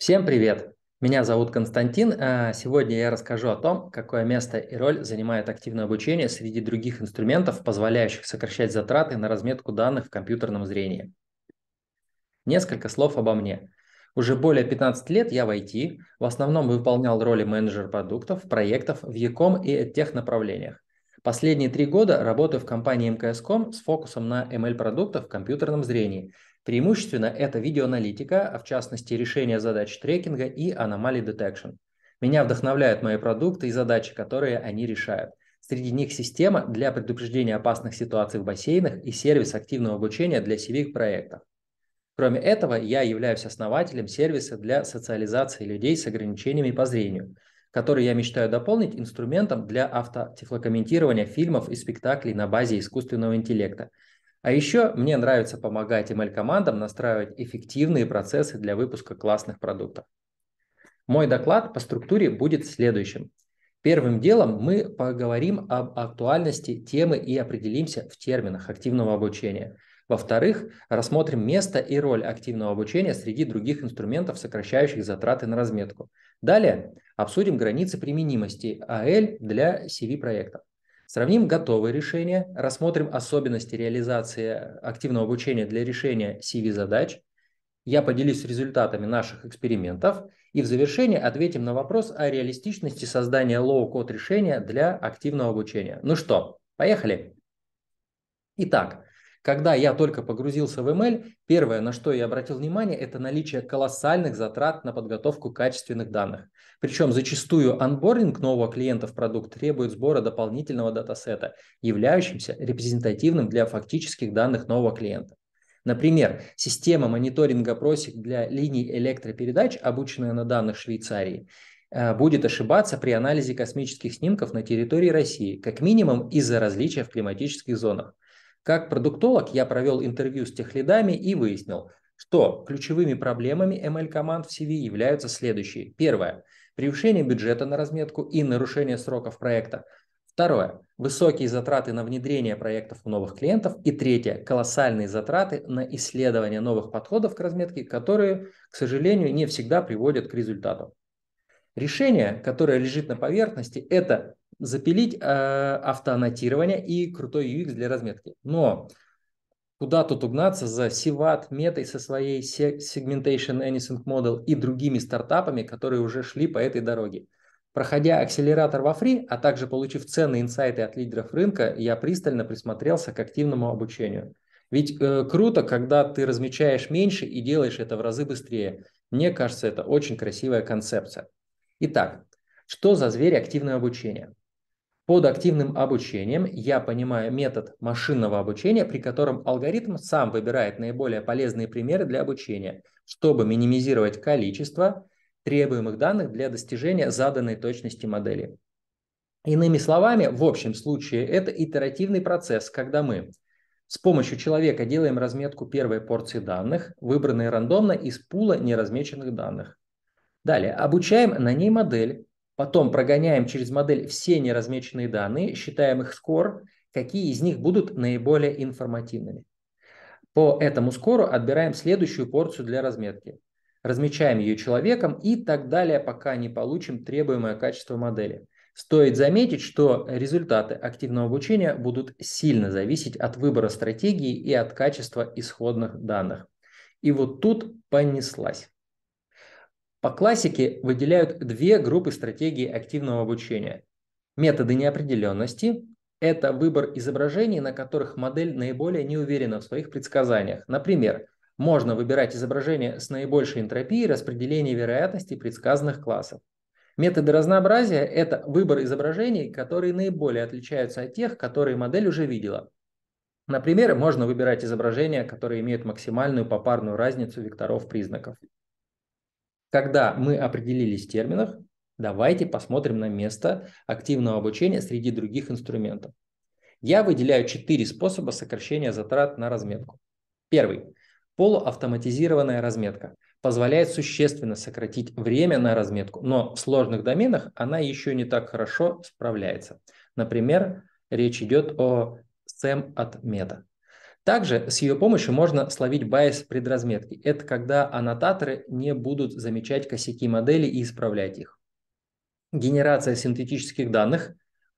Всем привет! Меня зовут Константин. А сегодня я расскажу о том, какое место и роль занимает активное обучение среди других инструментов, позволяющих сокращать затраты на разметку данных в компьютерном зрении. Несколько слов обо мне. Уже более 15 лет я в IT, в основном выполнял роли менеджер продуктов, проектов в Яком и тех направлениях. Последние три года работаю в компании МКС.ком с фокусом на ML-продуктов в компьютерном зрении – Преимущественно это видеоаналитика, а в частности решение задач трекинга и аномалий detection. Меня вдохновляют мои продукты и задачи, которые они решают. Среди них система для предупреждения опасных ситуаций в бассейнах и сервис активного обучения для CVIC-проектов. Кроме этого, я являюсь основателем сервиса для социализации людей с ограничениями по зрению, который я мечтаю дополнить инструментом для автотифлокомментирования фильмов и спектаклей на базе искусственного интеллекта – а еще мне нравится помогать ML-командам настраивать эффективные процессы для выпуска классных продуктов. Мой доклад по структуре будет следующим. Первым делом мы поговорим об актуальности темы и определимся в терминах активного обучения. Во-вторых, рассмотрим место и роль активного обучения среди других инструментов, сокращающих затраты на разметку. Далее обсудим границы применимости АЛ для CV-проектов. Сравним готовые решения, рассмотрим особенности реализации активного обучения для решения CV-задач. Я поделюсь результатами наших экспериментов и в завершение ответим на вопрос о реалистичности создания лоу-код решения для активного обучения. Ну что, поехали? Итак, когда я только погрузился в ML, первое, на что я обратил внимание, это наличие колоссальных затрат на подготовку качественных данных. Причем зачастую анбординг нового клиента в продукт требует сбора дополнительного датасета, являющимся репрезентативным для фактических данных нового клиента. Например, система мониторинга просек для линий электропередач, обученная на данных Швейцарии, э, будет ошибаться при анализе космических снимков на территории России, как минимум из-за различия в климатических зонах. Как продуктолог я провел интервью с техлидами и выяснил, что ключевыми проблемами ML-команд в CV являются следующие. Первое – превышение бюджета на разметку и нарушение сроков проекта. Второе – высокие затраты на внедрение проектов у новых клиентов. И третье – колоссальные затраты на исследование новых подходов к разметке, которые, к сожалению, не всегда приводят к результату. Решение, которое лежит на поверхности, это запилить э, автоаннотирование и крутой UX для разметки. Но куда тут угнаться за Sivat, Meta со своей Segmentation Anything Model и другими стартапами, которые уже шли по этой дороге. Проходя акселератор во фри, а также получив ценные инсайты от лидеров рынка, я пристально присмотрелся к активному обучению. Ведь э, круто, когда ты размечаешь меньше и делаешь это в разы быстрее. Мне кажется, это очень красивая концепция. Итак, что за зверь активное обучение? Под активным обучением я понимаю метод машинного обучения, при котором алгоритм сам выбирает наиболее полезные примеры для обучения, чтобы минимизировать количество требуемых данных для достижения заданной точности модели. Иными словами, в общем случае это итеративный процесс, когда мы с помощью человека делаем разметку первой порции данных, выбранной рандомно из пула неразмеченных данных. Далее обучаем на ней модель, Потом прогоняем через модель все неразмеченные данные, считаем их скор, какие из них будут наиболее информативными. По этому скору отбираем следующую порцию для разметки. Размечаем ее человеком и так далее, пока не получим требуемое качество модели. Стоит заметить, что результаты активного обучения будут сильно зависеть от выбора стратегии и от качества исходных данных. И вот тут понеслась. По классике выделяют две группы стратегий активного обучения. Методы неопределенности – это выбор изображений, на которых модель наиболее не уверена в своих предсказаниях. Например, можно выбирать изображения с наибольшей энтропией распределения вероятностей предсказанных классов. Методы разнообразия – это выбор изображений, которые наиболее отличаются от тех, которые модель уже видела. Например, можно выбирать изображения, которые имеют максимальную попарную разницу векторов признаков. Когда мы определились в терминах, давайте посмотрим на место активного обучения среди других инструментов. Я выделяю четыре способа сокращения затрат на разметку. Первый. Полуавтоматизированная разметка позволяет существенно сократить время на разметку, но в сложных доменах она еще не так хорошо справляется. Например, речь идет о SEM от мета. Также с ее помощью можно словить байс предразметки. Это когда аннотаторы не будут замечать косяки модели и исправлять их. Генерация синтетических данных,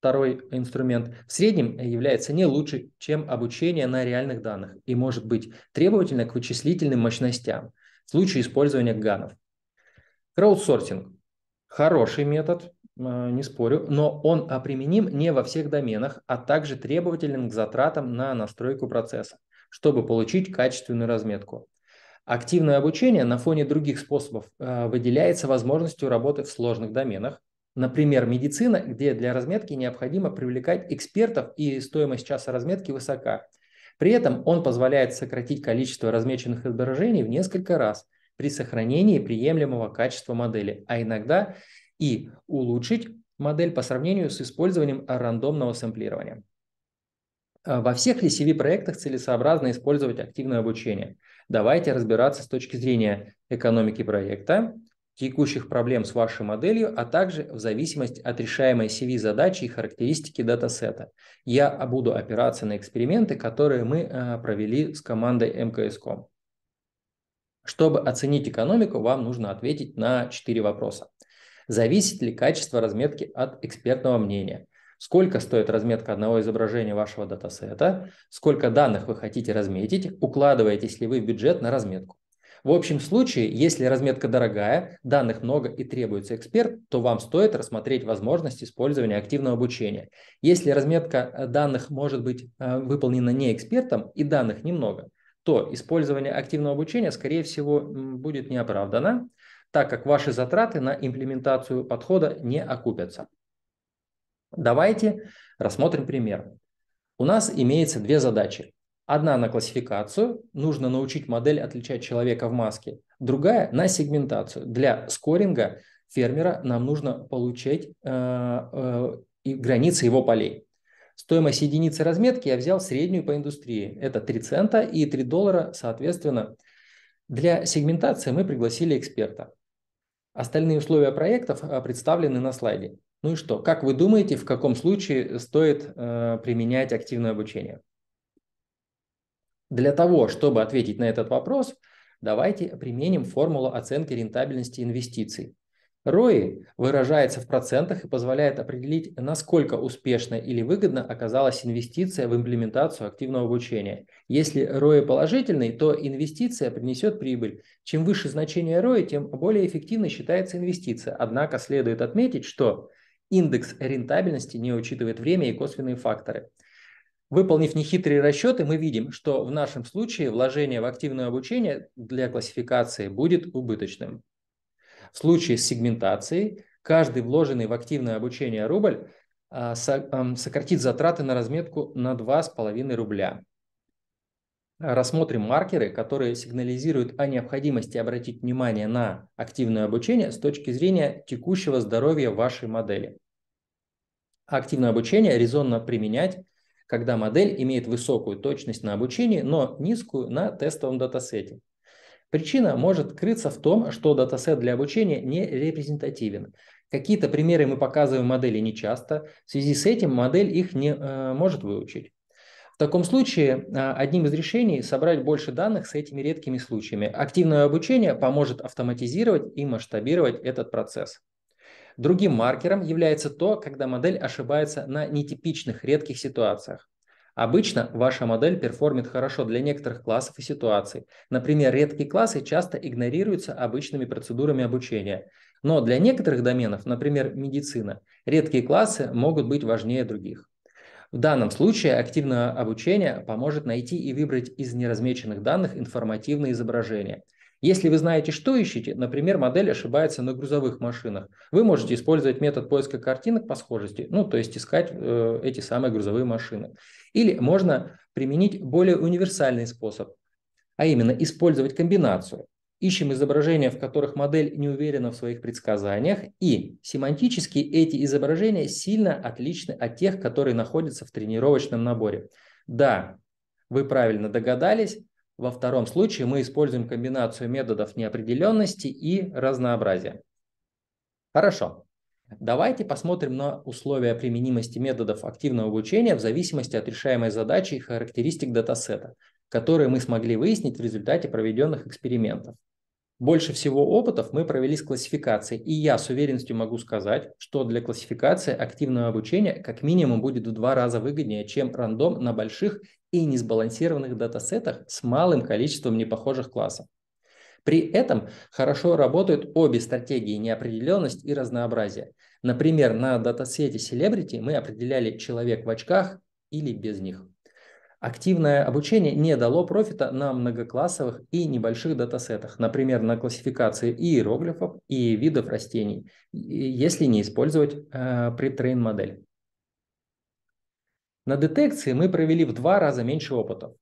второй инструмент, в среднем является не лучше, чем обучение на реальных данных и может быть требовательно к вычислительным мощностям в случае использования ганов. Краудсорсинг Хороший метод, э, не спорю, но он применим не во всех доменах, а также требователен к затратам на настройку процесса, чтобы получить качественную разметку. Активное обучение на фоне других способов э, выделяется возможностью работы в сложных доменах, Например, медицина, где для разметки необходимо привлекать экспертов и стоимость часа разметки высока. При этом он позволяет сократить количество размеченных изображений в несколько раз – при сохранении приемлемого качества модели, а иногда и улучшить модель по сравнению с использованием рандомного сэмплирования. А, во всех LCV проектах целесообразно использовать активное обучение. Давайте разбираться с точки зрения экономики проекта, текущих проблем с вашей моделью, а также в зависимости от решаемой CV задачи и характеристики датасета. Я буду опираться на эксперименты, которые мы а, провели с командой МКСКОМ. Чтобы оценить экономику, вам нужно ответить на четыре вопроса. Зависит ли качество разметки от экспертного мнения? Сколько стоит разметка одного изображения вашего датасета? Сколько данных вы хотите разметить? Укладываетесь ли вы в бюджет на разметку? В общем случае, если разметка дорогая, данных много и требуется эксперт, то вам стоит рассмотреть возможность использования активного обучения. Если разметка э, данных может быть э, выполнена не экспертом и данных немного, то использование активного обучения, скорее всего, будет не оправдано, так как ваши затраты на имплементацию подхода не окупятся. Давайте рассмотрим пример. У нас имеется две задачи. Одна на классификацию, нужно научить модель отличать человека в маске. Другая на сегментацию. Для скоринга фермера нам нужно получать э, э, границы его полей. Стоимость единицы разметки я взял среднюю по индустрии. Это 3 цента и 3 доллара, соответственно. Для сегментации мы пригласили эксперта. Остальные условия проектов а, представлены на слайде. Ну и что? Как вы думаете, в каком случае стоит э, применять активное обучение? Для того, чтобы ответить на этот вопрос, давайте применим формулу оценки рентабельности инвестиций. ROI выражается в процентах и позволяет определить, насколько успешно или выгодно оказалась инвестиция в имплементацию активного обучения. Если ROI положительный, то инвестиция принесет прибыль. Чем выше значение ROI, тем более эффективной считается инвестиция. Однако следует отметить, что индекс рентабельности не учитывает время и косвенные факторы. Выполнив нехитрые расчеты, мы видим, что в нашем случае вложение в активное обучение для классификации будет убыточным. В случае с сегментацией каждый вложенный в активное обучение рубль а, сократит затраты на разметку на 2,5 рубля. Рассмотрим маркеры, которые сигнализируют о необходимости обратить внимание на активное обучение с точки зрения текущего здоровья вашей модели. Активное обучение резонно применять, когда модель имеет высокую точность на обучении, но низкую на тестовом датасете. Причина может крыться в том, что датасет для обучения не репрезентативен. Какие-то примеры мы показываем модели нечасто, в связи с этим модель их не э, может выучить. В таком случае э, одним из решений собрать больше данных с этими редкими случаями. Активное обучение поможет автоматизировать и масштабировать этот процесс. Другим маркером является то, когда модель ошибается на нетипичных редких ситуациях. Обычно ваша модель перформит хорошо для некоторых классов и ситуаций. Например, редкие классы часто игнорируются обычными процедурами обучения. Но для некоторых доменов, например, медицина, редкие классы могут быть важнее других. В данном случае активное обучение поможет найти и выбрать из неразмеченных данных информативные изображения – если вы знаете, что ищете, например, модель ошибается на грузовых машинах, вы можете использовать метод поиска картинок по схожести, ну, то есть искать э, эти самые грузовые машины. Или можно применить более универсальный способ, а именно использовать комбинацию. Ищем изображения, в которых модель не уверена в своих предсказаниях, и семантически эти изображения сильно отличны от тех, которые находятся в тренировочном наборе. Да, вы правильно догадались, во втором случае мы используем комбинацию методов неопределенности и разнообразия. Хорошо. Давайте посмотрим на условия применимости методов активного обучения в зависимости от решаемой задачи и характеристик датасета, которые мы смогли выяснить в результате проведенных экспериментов. Больше всего опытов мы провели с классификацией, и я с уверенностью могу сказать, что для классификации активное обучение как минимум будет в два раза выгоднее, чем рандом на больших и несбалансированных датасетах с малым количеством непохожих классов. При этом хорошо работают обе стратегии неопределенность и разнообразие. Например, на датасете Celebrity мы определяли человек в очках или без них. Активное обучение не дало профита на многоклассовых и небольших датасетах, например, на классификации иероглифов и видов растений, если не использовать э, претрейн-модель. На детекции мы провели в два раза меньше опытов.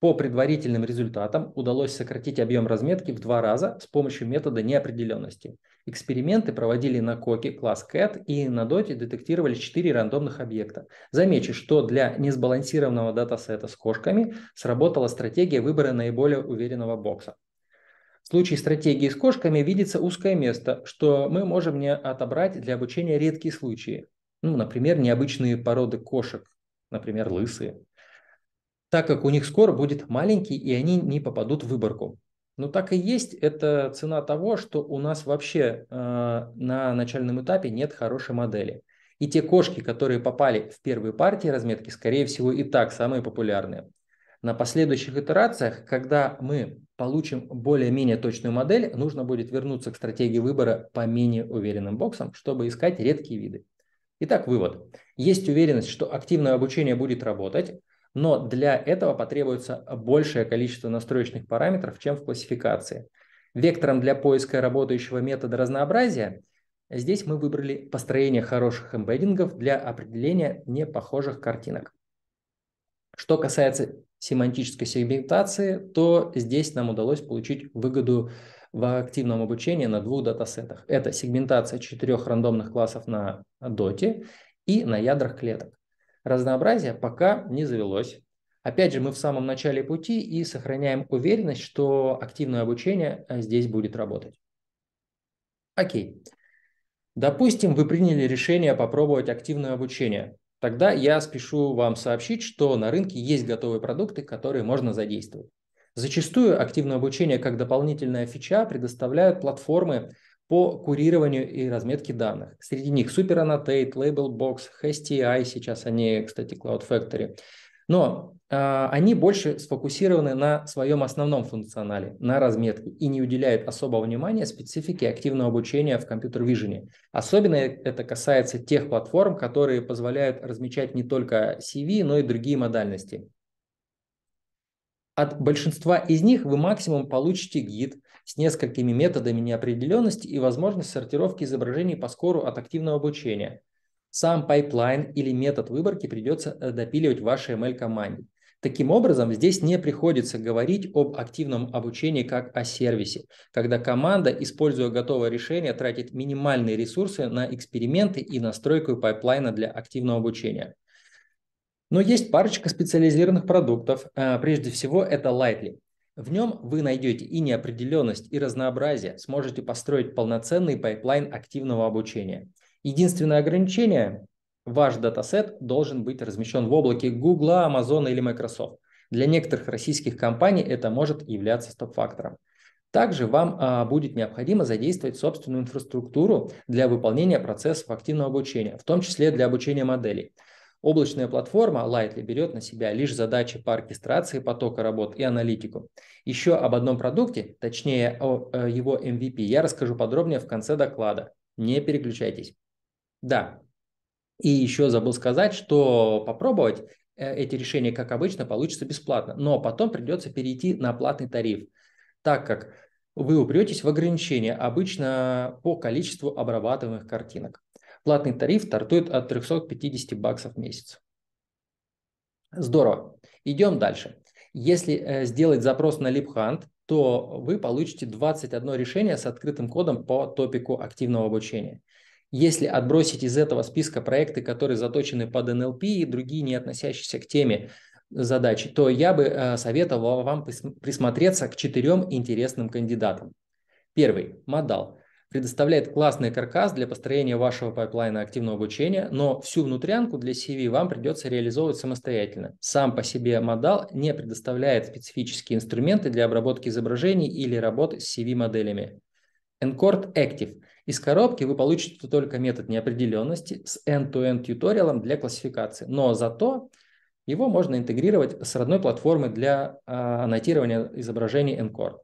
По предварительным результатам удалось сократить объем разметки в два раза с помощью метода неопределенности – Эксперименты проводили на Коке класс CAT и на Доте детектировали 4 рандомных объекта. Замечу, что для несбалансированного датасета с кошками сработала стратегия выбора наиболее уверенного бокса. В случае стратегии с кошками видится узкое место, что мы можем не отобрать для обучения редкие случаи. Ну, например, необычные породы кошек, например, лысые. Так как у них скоро будет маленький, и они не попадут в выборку. Ну, так и есть. Это цена того, что у нас вообще э, на начальном этапе нет хорошей модели. И те кошки, которые попали в первые партии разметки, скорее всего, и так самые популярные. На последующих итерациях, когда мы получим более-менее точную модель, нужно будет вернуться к стратегии выбора по менее уверенным боксам, чтобы искать редкие виды. Итак, вывод. Есть уверенность, что активное обучение будет работать, но для этого потребуется большее количество настроечных параметров, чем в классификации. Вектором для поиска работающего метода разнообразия здесь мы выбрали построение хороших эмбеддингов для определения непохожих картинок. Что касается семантической сегментации, то здесь нам удалось получить выгоду в активном обучении на двух датасетах. Это сегментация четырех рандомных классов на доте и на ядрах клеток разнообразия пока не завелось. Опять же, мы в самом начале пути и сохраняем уверенность, что активное обучение э, здесь будет работать. Окей. Допустим, вы приняли решение попробовать активное обучение. Тогда я спешу вам сообщить, что на рынке есть готовые продукты, которые можно задействовать. Зачастую активное обучение как дополнительная фича предоставляют платформы, по курированию и разметке данных. Среди них Super Annotate, Labelbox, HSTI, сейчас они, кстати, Cloud Factory. Но э, они больше сфокусированы на своем основном функционале, на разметке, и не уделяют особого внимания специфике активного обучения в компьютер вижене. Особенно это касается тех платформ, которые позволяют размечать не только CV, но и другие модальности. От большинства из них вы максимум получите гид – с несколькими методами неопределенности и возможность сортировки изображений по скору от активного обучения. Сам пайплайн или метод выборки придется э, допиливать вашей ML-команде. Таким образом, здесь не приходится говорить об активном обучении как о сервисе, когда команда, используя готовое решение, тратит минимальные ресурсы на эксперименты и настройку пайплайна для активного обучения. Но есть парочка специализированных продуктов. Э, прежде всего, это Lightly. В нем вы найдете и неопределенность, и разнообразие, сможете построить полноценный пайплайн активного обучения. Единственное ограничение – ваш датасет должен быть размещен в облаке Google, Amazon или Microsoft. Для некоторых российских компаний это может являться стоп-фактором. Также вам а, будет необходимо задействовать собственную инфраструктуру для выполнения процессов активного обучения, в том числе для обучения моделей. Облачная платформа Lightly берет на себя лишь задачи по оркестрации потока работ и аналитику. Еще об одном продукте, точнее о э, его MVP, я расскажу подробнее в конце доклада. Не переключайтесь. Да, и еще забыл сказать, что попробовать э, эти решения, как обычно, получится бесплатно, но потом придется перейти на платный тариф, так как вы упретесь в ограничения обычно по количеству обрабатываемых картинок. Платный тариф стартует от 350 баксов в месяц. Здорово. Идем дальше. Если э, сделать запрос на LeapHunt, то вы получите 21 решение с открытым кодом по топику активного обучения. Если отбросить из этого списка проекты, которые заточены под НЛП и другие, не относящиеся к теме задачи, то я бы э, советовал вам присмотреться к четырем интересным кандидатам. Первый – Модал предоставляет классный каркас для построения вашего пайплайна активного обучения, но всю внутрянку для CV вам придется реализовывать самостоятельно. Сам по себе модал не предоставляет специфические инструменты для обработки изображений или работы с CV-моделями. Encord Active. Из коробки вы получите только метод неопределенности с end-to-end тьюториалом для классификации, но зато его можно интегрировать с родной платформой для а, аннотирования изображений Encort.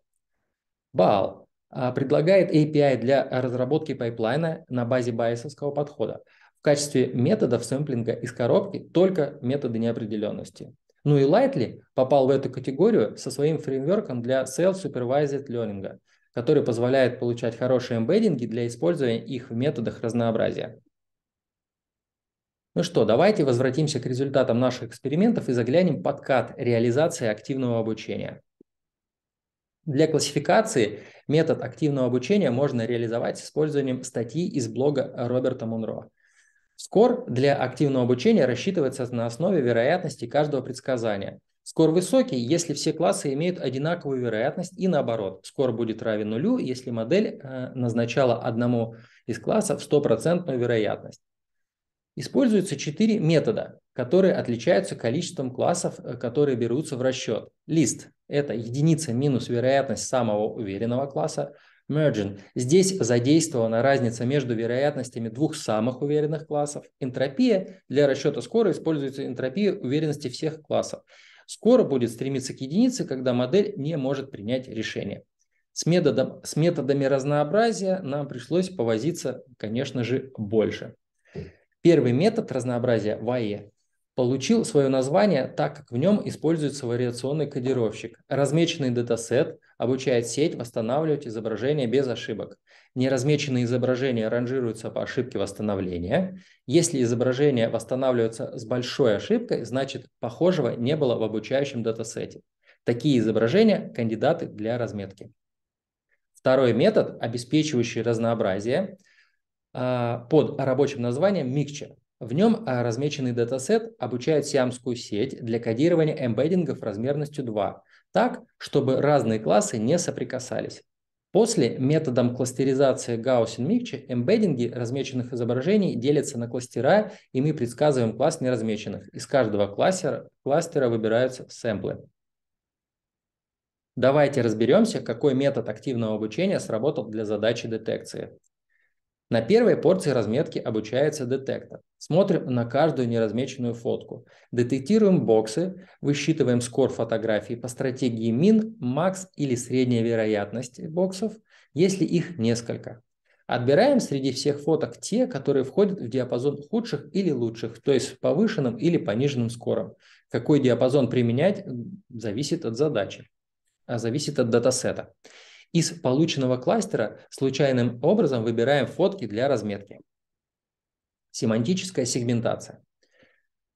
BAL а, предлагает API для разработки пайплайна на базе байесовского подхода. В качестве методов сэмплинга из коробки только методы неопределенности. Ну и Lightly попал в эту категорию со своим фреймворком для Self-Supervised Learning, который позволяет получать хорошие эмбеддинги для использования их в методах разнообразия. Ну что, давайте возвратимся к результатам наших экспериментов и заглянем под кат реализации активного обучения. Для классификации метод активного обучения можно реализовать с использованием статьи из блога Роберта Мунро. Скор для активного обучения рассчитывается на основе вероятности каждого предсказания. Скор высокий, если все классы имеют одинаковую вероятность и наоборот. Скор будет равен нулю, если модель э, назначала одному из классов стопроцентную вероятность. Используются четыре метода, которые отличаются количеством классов, э, которые берутся в расчет. Лист это единица минус вероятность самого уверенного класса, merging. Здесь задействована разница между вероятностями двух самых уверенных классов. Энтропия для расчета скоро используется энтропия уверенности всех классов. Скоро будет стремиться к единице, когда модель не может принять решение. С, методом, с методами разнообразия нам пришлось повозиться, конечно же, больше. Первый метод разнообразия – ВАЕ получил свое название, так как в нем используется вариационный кодировщик. Размеченный датасет обучает сеть восстанавливать изображение без ошибок. Неразмеченные изображения ранжируются по ошибке восстановления. Если изображение восстанавливается с большой ошибкой, значит похожего не было в обучающем датасете. Такие изображения – кандидаты для разметки. Второй метод, обеспечивающий разнообразие, а, под рабочим названием микчер. В нем а, размеченный датасет обучает сиамскую сеть для кодирования эмбеддингов размерностью 2, так, чтобы разные классы не соприкасались. После методом кластеризации Гауссен-Микчи эмбеддинги размеченных изображений делятся на кластера, и мы предсказываем класс неразмеченных. Из каждого кластера, кластера выбираются сэмплы. Давайте разберемся, какой метод активного обучения сработал для задачи детекции. На первой порции разметки обучается детектор. Смотрим на каждую неразмеченную фотку. Детектируем боксы, высчитываем скор фотографий по стратегии мин, макс или средняя вероятность боксов, если их несколько. Отбираем среди всех фоток те, которые входят в диапазон худших или лучших, то есть с повышенным или пониженным скором. Какой диапазон применять, зависит от задачи, а зависит от датасета. Из полученного кластера случайным образом выбираем фотки для разметки. Семантическая сегментация.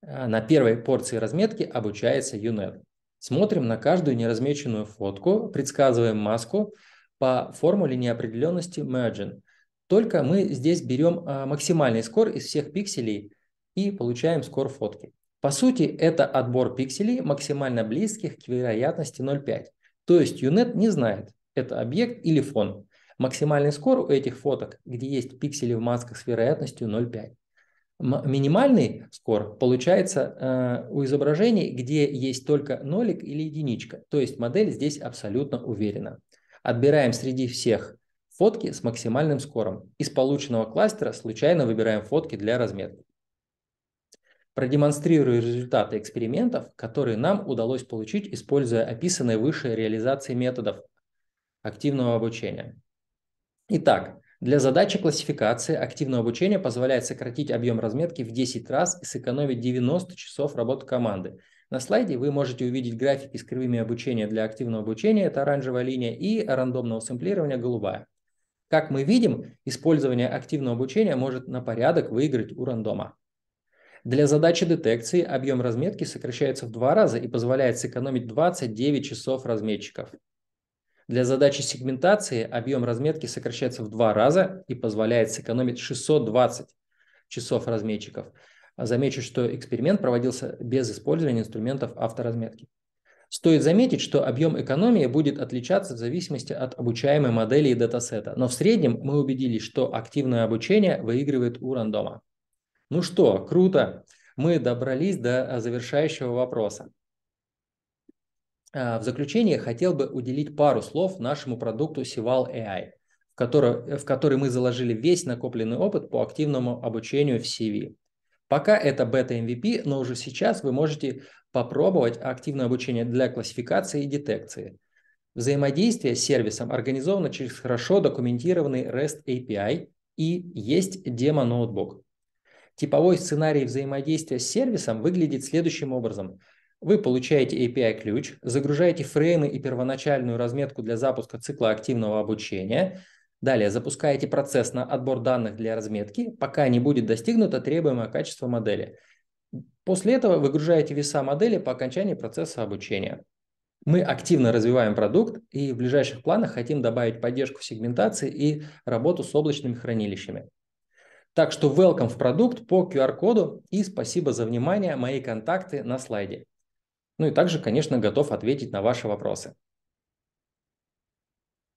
А, на первой порции разметки обучается UNET. Смотрим на каждую неразмеченную фотку, предсказываем маску по формуле неопределенности merging. Только мы здесь берем а, максимальный скор из всех пикселей и получаем скор фотки. По сути, это отбор пикселей, максимально близких к вероятности 0,5. То есть UNET не знает, это объект или фон. Максимальный скор у этих фоток, где есть пиксели в масках с вероятностью 0,5. Минимальный скор получается э, у изображений, где есть только нолик или единичка. То есть модель здесь абсолютно уверена. Отбираем среди всех фотки с максимальным скором. Из полученного кластера случайно выбираем фотки для разметки. Продемонстрирую результаты экспериментов, которые нам удалось получить, используя описанные выше реализации методов активного обучения. Итак, для задачи классификации активное обучение позволяет сократить объем разметки в 10 раз и сэкономить 90 часов работы команды. На слайде вы можете увидеть графики с кривыми обучения для активного обучения, это оранжевая линия, и рандомного сэмплирования, голубая. Как мы видим, использование активного обучения может на порядок выиграть у рандома. Для задачи детекции объем разметки сокращается в два раза и позволяет сэкономить 29 часов разметчиков. Для задачи сегментации объем разметки сокращается в два раза и позволяет сэкономить 620 часов разметчиков. Замечу, что эксперимент проводился без использования инструментов авторазметки. Стоит заметить, что объем экономии будет отличаться в зависимости от обучаемой модели и датасета, но в среднем мы убедились, что активное обучение выигрывает у рандома. Ну что, круто! Мы добрались до завершающего вопроса. А, в заключение хотел бы уделить пару слов нашему продукту Sival AI, в который, в который мы заложили весь накопленный опыт по активному обучению в CV. Пока это бета-MVP, но уже сейчас вы можете попробовать активное обучение для классификации и детекции. Взаимодействие с сервисом организовано через хорошо документированный REST API и есть демо-ноутбук. Типовой сценарий взаимодействия с сервисом выглядит следующим образом – вы получаете API-ключ, загружаете фреймы и первоначальную разметку для запуска цикла активного обучения. Далее запускаете процесс на отбор данных для разметки, пока не будет достигнуто требуемое качество модели. После этого выгружаете веса модели по окончании процесса обучения. Мы активно развиваем продукт и в ближайших планах хотим добавить поддержку сегментации и работу с облачными хранилищами. Так что welcome в продукт по QR-коду и спасибо за внимание, мои контакты на слайде. Ну и также, конечно, готов ответить на ваши вопросы.